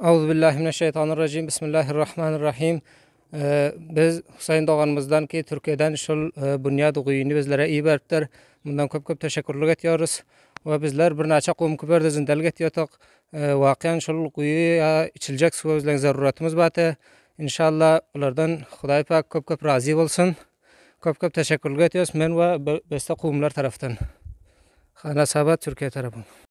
Auzubillahimineşşeytanirracim. Bismillahirrahmanirrahim. Ee, biz Hüseyin Doğanımızdan ki Türkiye'den şul e, bunyad guyini bizlere iyi beripdir. Bundan köp köp teşekkürlük ediyoruz. Ve bizler bir neçe kum küberde zindelik ediyortuk. E, vakiyan şul guyuya içilecek su bizlerin zaruratımız batı. İnşallah ulardan Hudaý pak köp köp razy bolsun. Köp köp teşekkürlük ediyoruz men ve beste kumlar taraftan. Hana Sabat Türkiye tarafından.